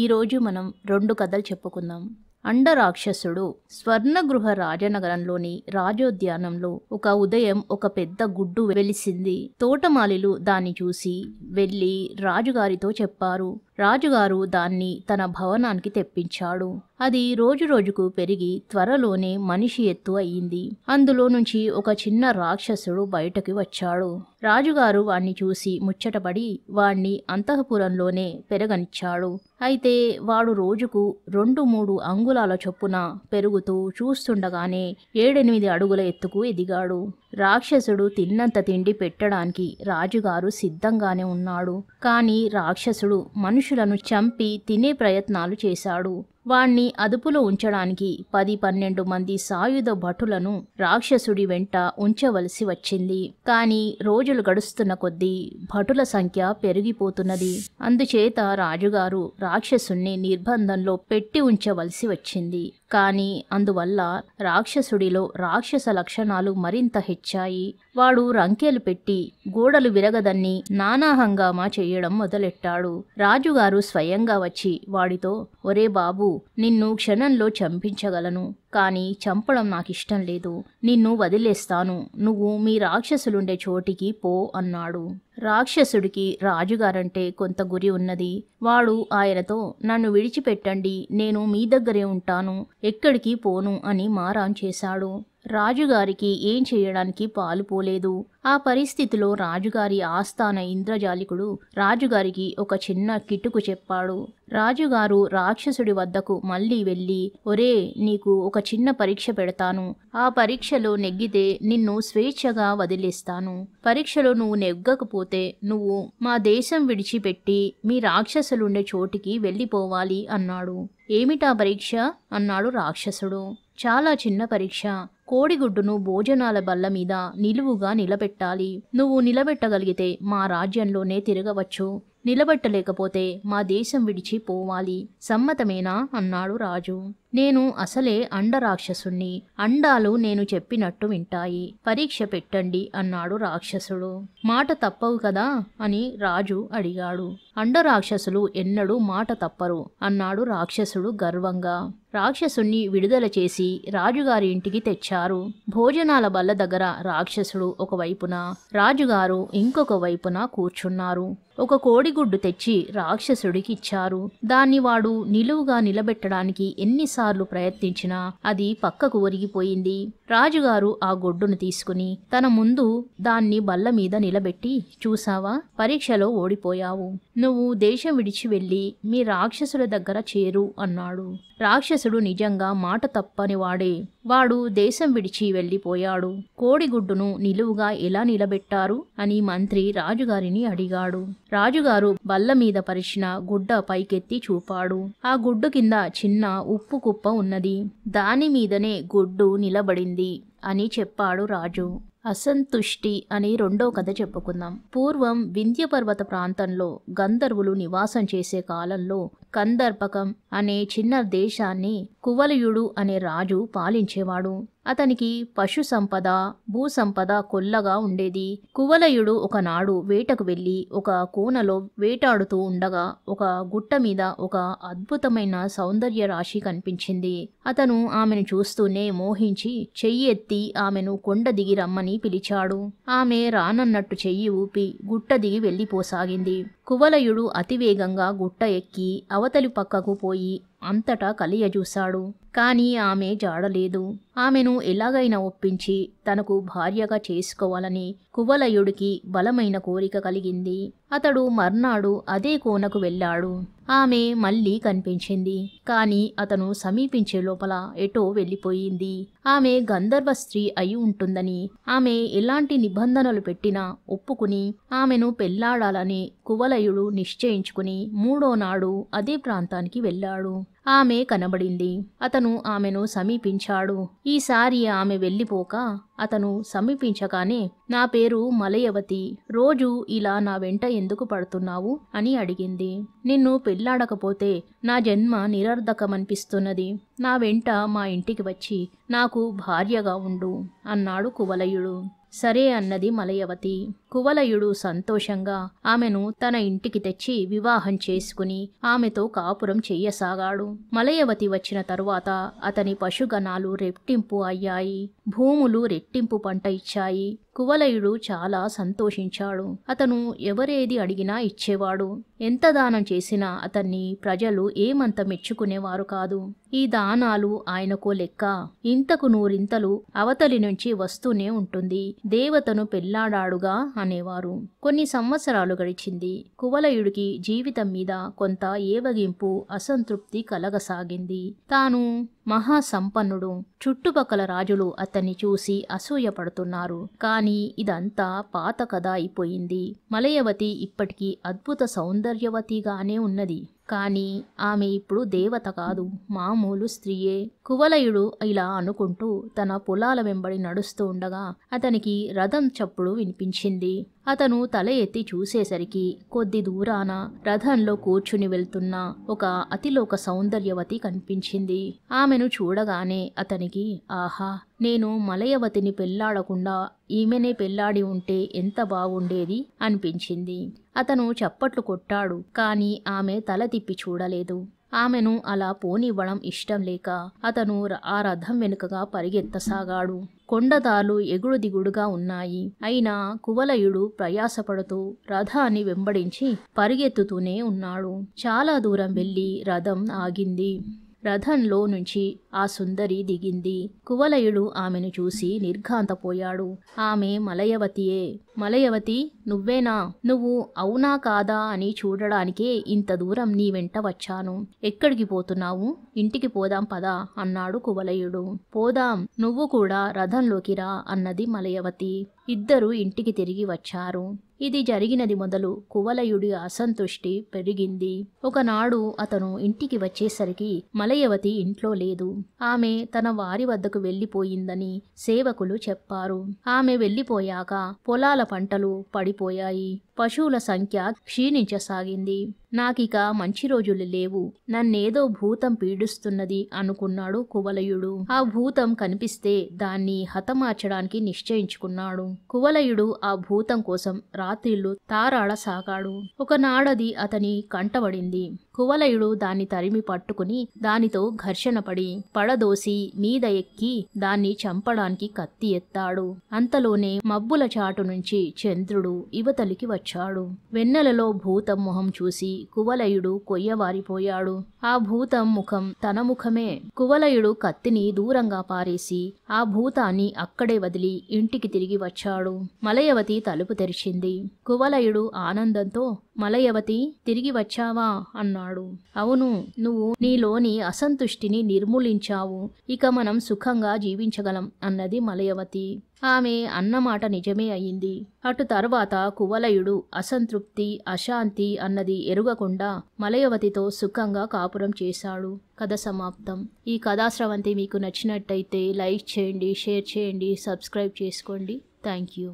ఈరోజు మనం రెండు కథలు చెప్పుకుందాం అండరాక్షసుడు స్వర్ణగృహ రాజనగరంలోని రాజోద్యానంలో ఒక ఉదయం ఒక పెద్ద గుడ్డు వెలిసింది తోటమాలిలు దాన్ని చూసి వెళ్ళి రాజుగారితో చెప్పారు రాజుగారు దాన్ని తన భవనానికి తెప్పించాడు అది రోజురోజుకు పెరిగి త్వరలోనే మనిషి ఎత్తు అయింది అందులో నుంచి ఒక చిన్న రాక్షసుడు బయటకు వచ్చాడు రాజుగారు వాణ్ణి చూసి ముచ్చటపడి వాణ్ణి అంతఃపురంలోనే పెరగనిచ్చాడు అయితే వాడు రోజుకు రెండు మూడు అంగు అంగుళాల చొప్పున పెరుగుతూ చూస్తుండగానే ఏడెనిమిది అడుగుల ఎత్తుకు ఎదిగాడు రాక్షసుడు తిన్నంత తిండి పెట్టడానికి రాజుగారు సిద్ధంగానే ఉన్నాడు కానీ రాక్షసుడు మనుషులను చంపి తినే ప్రయత్నాలు చేశాడు వాణ్ణి అదుపులో ఉంచడానికి పది పన్నెండు మంది సాయుధ భటులను రాక్షసుడి వెంట ఉంచవలసి వచ్చింది కాని రోజులు గడుస్తున్న కొద్దీ భటుల సంఖ్య పెరిగిపోతున్నది అందుచేత రాజుగారు రాక్షసుణ్ణి నిర్బంధంలో పెట్టి ఉంచవలసి వచ్చింది కాని అందువల్ల రాక్షసుడిలో రాక్షస లక్షణాలు మరింత హెచ్చు వచ్చాయి వాడు రంకెలు పెట్టి గోడలు విరగదన్ని నానా హంగామా చేయడం మొదలెట్టాడు రాజుగారు స్వయంగా వచ్చి వాడితో ఒరే బాబు నిన్ను క్షణంలో చంపించగలను కానీ చంపడం నాకిష్టం లేదు నిన్ను వదిలేస్తాను నువ్వు మీ రాక్షసులుండే చోటికి పో అన్నాడు రాక్షసుడికి రాజుగారంటే కొంత గురి ఉన్నది వాడు ఆయనతో నన్ను విడిచిపెట్టండి నేను మీ దగ్గరే ఉంటాను ఎక్కడికి పోను అని మారాం చేశాడు రాజుగారికి ఏం చేయడానికి పాలు పోలేదు ఆ పరిస్థితిలో రాజుగారి ఆస్థాన ఇంద్రజాలికుడు రాజుగారికి ఒక చిన్న కిట్టుకు చెప్పాడు రాజుగారు రాక్షసుడి వద్దకు మళ్ళీ వెళ్ళి ఒరే నీకు ఒక చిన్న పరీక్ష పెడతాను ఆ పరీక్షలో నెగ్గితే నిన్ను స్వేచ్ఛగా వదిలేస్తాను పరీక్షలో నువ్వు నెగ్గకపోతే నువ్వు మా దేశం విడిచిపెట్టి మీ రాక్షసులుండే చోటికి వెళ్ళిపోవాలి అన్నాడు ఏమిటా పరీక్ష అన్నాడు రాక్షసుడు చాలా చిన్న పరీక్ష కోడిగుడ్డును భోజనాల బల్ల మీద నిలువుగా నిలబెట్టాలి నువ్వు నిలబెట్టగలిగితే మా రాజ్యంలోనే తిరగవచ్చు నిలబెట్టలేకపోతే మా దేశం విడిచి పోవాలి సమ్మతమేనా అన్నాడు రాజు నేను అసలే అండరాక్షసుణ్ణి అండాలు నేను చెప్పినట్టు వింటాయి పరీక్ష పెట్టండి అన్నాడు రాక్షసుడు మాట తప్పవు కదా అని రాజు అడిగాడు అండరాక్షసులు ఎన్నడూ మాట తప్పరు అన్నాడు రాక్షసుడు గర్వంగా రాక్షసుణ్ణి విడుదల చేసి రాజుగారి ఇంటికి తెచ్చారు భోజనాల బల్ల దగ్గర రాక్షసుడు ఒకవైపున రాజుగారు ఇంకొక వైపున కూర్చున్నారు ఒక కోడిగుడ్డు తెచ్చి రాక్షసుడికిచ్చారు దాన్ని వాడు నిలువుగా నిలబెట్టడానికి ఎన్నిసార్లు ఎన్నిసార్లు ప్రయత్నించినా అది పక్కకు ఒరిగిపోయింది రాజుగారు ఆ గొడ్డును తీసుకుని తన ముందు దాన్ని బల్ల మీద నిలబెట్టి చూసావా పరీక్షలో ఓడిపోయావు నువ్వు దేశం విడిచి వెళ్ళి మీ రాక్షసుల దగ్గర చేరు అన్నాడు రాక్షసుడు నిజంగా మాట తప్పని వాడే వాడు దేశం విడిచి వెళ్ళిపోయాడు కోడిగుడ్డును నిలువుగా ఎలా నిలబెట్టారు అని మంత్రి రాజుగారిని అడిగాడు రాజుగారు బల్ల మీద పరిచిన గుడ్డ పైకెత్తి చూపాడు ఆ గుడ్డు కింద చిన్న ఉప్పుకు కుప్ప ఉన్నది దానిమీదనే గుడ్డు నిలబడింది అని చెప్పాడు రాజు అసంతుష్టి అని రెండో కథ చెప్పుకుందాం పూర్వం వింధ్యపర్వత ప్రాంతంలో గంధర్వులు నివాసం చేసే కాలంలో కందర్పకం అనే చిన్న దేశాన్ని కువలయుడు అనే రాజు పాలించేవాడు అతనికి పశు సంపద భూ సంపద కొల్లగా ఉండేది కువలయుడు ఒకనాడు వేటకు వెళ్ళి ఒక కోనలో వేటాడుతూ ఉండగా ఒక గుట్ట మీద ఒక అద్భుతమైన సౌందర్య రాశి కనిపించింది అతను ఆమెను చూస్తూనే మోహించి చెయ్యి ఎత్తి ఆమెను కొండ దిగి రమ్మని పిలిచాడు ఆమె రానన్నట్టు చెయ్యి ఊపి గుట్ట దిగి వెళ్ళిపోసాగింది కువలయుడు అతివేగంగా గుట్ట ఎక్కి అవతలి పక్కకు పోయి అంతటా కలియజూశాడు కానీ ఆమె జాడలేదు ఆమెను ఎలాగైనా ఒప్పించి తనకు భార్యగా చేసుకోవాలని కువలయుడికి బలమైన కోరిక కలిగింది అతడు మర్నాడు అదే కోనకు వెళ్ళాడు ఆమె మళ్ళీ కనిపించింది కాని అతను సమీపించే లోపల ఎటో వెళ్ళిపోయింది ఆమె గంధర్వ స్త్రీ అయి ఉంటుందని ఆమె ఎలాంటి నిబంధనలు పెట్టినా ఒప్పుకుని ఆమెను పెళ్లాడాలని కువలయుడు నిశ్చయించుకుని మూడో నాడు అదే ప్రాంతానికి వెళ్ళాడు ఆమె కనబడింది అతను ఆమెను సమీపించాడు ఈసారి ఆమె వెళ్ళిపోక అతను సమీపించగానే నా పేరు మలయవతి రోజు ఇలా నా వెంట ఎందుకు పడుతున్నావు అని అడిగింది నిన్ను పెళ్లాడకపోతే నా జన్మ నిరర్ధకమనిపిస్తున్నది నా వెంట మా ఇంటికి వచ్చి నాకు భార్యగా ఉండు అన్నాడు కువలయుడు సరే అన్నది మలయవతి కువలయుడు సంతోషంగా ఆమెను తన ఇంటికి తెచ్చి వివాహం చేసుకుని ఆమెతో కాపురం చెయ్యసాగాడు మలయవతి వచ్చిన తరువాత అతని పశుగణాలు రెట్టింపు అయ్యాయి భూములు రెట్టింపు పంట ఇచ్చాయి కువలయుడు చాలా సంతోషించాడు అతను ఎవరేది అడిగినా ఇచ్చేవాడు ఎంత దానం చేసినా అతన్ని ప్రజలు ఏమంత మెచ్చుకునేవారు కాదు ఈ దానాలు ఆయనకు లెక్క ఇంతకు నూరింతలు అవతలి నుంచి వస్తూనే ఉంటుంది దేవతను పెళ్లాడాడుగా అనేవారు కొన్ని సంవత్సరాలు గడిచింది కువలయుడికి జీవితం మీద కొంత ఏవగింపు అసంతృప్తి కలగసాగింది తాను మహాసంపన్నుడు చుట్టుపక్కల రాజులు అతన్ని చూసి అసూయపడుతున్నారు కాని ఇదంతా పాత కథ అయిపోయింది మలయవతి ఇప్పటికీ అద్భుత సౌందర్యవతిగానే ఉన్నది కానీ ఆమె ఇప్పుడు దేవత కాదు మామూలు స్త్రీయే కువలయుడు ఇలా అనుకుంటూ తన పొలాల వెంబడి నడుస్తూ ఉండగా అతనికి రథం చప్పుడు వినిపించింది అతను తల ఎత్తి చూసేసరికి కొద్ది దూరాన రథంలో కూర్చుని వెళ్తున్న ఒక అతిలోక సౌందర్యవతి కనిపించింది ఆమెను చూడగానే అతనికి ఆహా నేను మలయవతిని పెళ్లాడకుండా ఈమెనే పెళ్లాడి ఉంటే ఎంత బాగుండేది అనిపించింది అతను చప్పట్లు కొట్టాడు కాని ఆమె తల తిప్పి చూడలేదు ఆమెను అలా పోనివ్వడం ఇష్టం లేక అతను ఆ రథం వెనుకగా పరిగెత్తసాగాడు కొండదాలు ఎగుడు దిగుడుగా ఉన్నాయి అయినా కువలయుడు ప్రయాసపడుతూ రథాన్ని వెంబడించి పరిగెత్తుతూనే ఉన్నాడు చాలా దూరం వెళ్ళి రథం ఆగింది రథంలో నుంచి ఆ సుందరి దిగింది కువలయుడు ఆమెను చూసి నిర్ఘాంతపోయాడు ఆమె మలయవతియే మలయవతి నువ్వేనా నువ్వు అవునా కాదా అని చూడడానికే ఇంత దూరం నీ వెంట వచ్చాను ఎక్కడికి పోతున్నావు ఇంటికి పోదాం పదా అన్నాడు కువలయుడు పోదాం నువ్వు కూడా రథంలోకి రా అన్నది మలయవతి ఇద్దరు ఇంటికి తిరిగి వచ్చారు ఇది జరిగినది మొదలు కువలయుడి అసంతుష్టి పెరిగింది ఒకనాడు అతను ఇంటికి వచ్చేసరికి మలయవతి ఇంట్లో లేదు ఆమె తన వారి వద్దకు వెళ్లిపోయిందని సేవకులు చెప్పారు ఆమె వెళ్లిపోయాక పొలాల పంటలు పడిపోయాయి పశువుల సంఖ్య క్షీణించసాగింది నాకిక మంచి రోజులు లేవు నన్నేదో భూతం పీడిస్తున్నది అనుకున్నాడు కువలయుడు ఆ భూతం కనిపిస్తే దాన్ని హతమార్చడానికి నిశ్చయించుకున్నాడు కువలయుడు ఆ భూతం కోసం రాత్రిళ్ళు తారాళ సాగాడు ఒకనాడది అతని కంటబడింది కువలయుడు దాన్ని తరిమి పట్టుకుని దానితో ఘర్షణ పడి పడదోసి మీద ఎక్కి దాన్ని చంపడానికి కత్తి ఎత్తాడు అంతలోనే మబ్బుల చాటు నుంచి చంద్రుడు ఇవతలికి వచ్చాడు వెన్నెలలో భూతం మొహం చూసి కువలయుడు కొయ్యవారిపోయాడు ఆ భూతం ముఖం తన ముఖమే కువలయుడు కత్తిని దూరంగా పారేసి ఆ భూతాన్ని అక్కడే వదిలి ఇంటికి తిరిగి వచ్చాడు మలయవతి తలుపు తెరిచింది కువలయుడు ఆనందంతో మలయవతి తిరిగి వచ్చావా అన్నాడు అవును నువ్వు నీలోని అసంతుష్టిని నిర్మూలించావు ఇక మనం సుఖంగా జీవించగలం అన్నది మలయవతి ఆమె అన్నమాట నిజమే అయింది అటు తర్వాత కువలయుడు అసంతృప్తి అశాంతి అన్నది ఎరుగకుండా మలయవతితో సుఖంగా కాపురం చేశాడు కథ సమాప్తం ఈ కథాశ్రవంతి మీకు నచ్చినట్టయితే లైక్ చేయండి షేర్ చేయండి సబ్స్క్రైబ్ చేసుకోండి థ్యాంక్ యూ